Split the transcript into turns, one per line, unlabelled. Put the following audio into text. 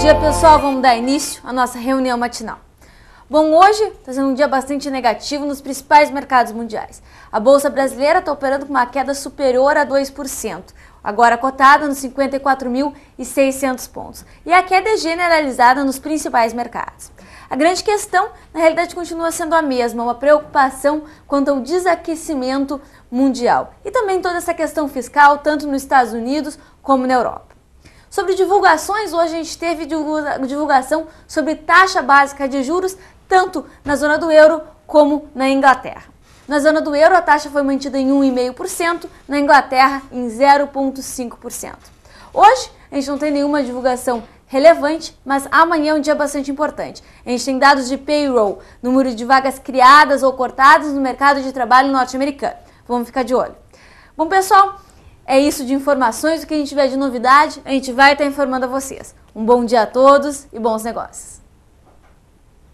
dia, pessoal. Vamos dar início à nossa reunião matinal. Bom, hoje está sendo um dia bastante negativo nos principais mercados mundiais. A Bolsa Brasileira está operando com uma queda superior a 2%, agora cotada nos 54.600 pontos. E a queda é generalizada nos principais mercados. A grande questão, na realidade, continua sendo a mesma, uma preocupação quanto ao desaquecimento mundial. E também toda essa questão fiscal, tanto nos Estados Unidos como na Europa. Sobre divulgações, hoje a gente teve divulgação sobre taxa básica de juros, tanto na zona do euro como na Inglaterra. Na zona do euro, a taxa foi mantida em 1,5%, na Inglaterra, em 0,5%. Hoje, a gente não tem nenhuma divulgação relevante, mas amanhã é um dia bastante importante. A gente tem dados de payroll, número de vagas criadas ou cortadas no mercado de trabalho norte-americano. Vamos ficar de olho. Bom, pessoal, é isso de informações, o que a gente tiver de novidade, a gente vai estar informando a vocês. Um bom dia a todos e bons negócios!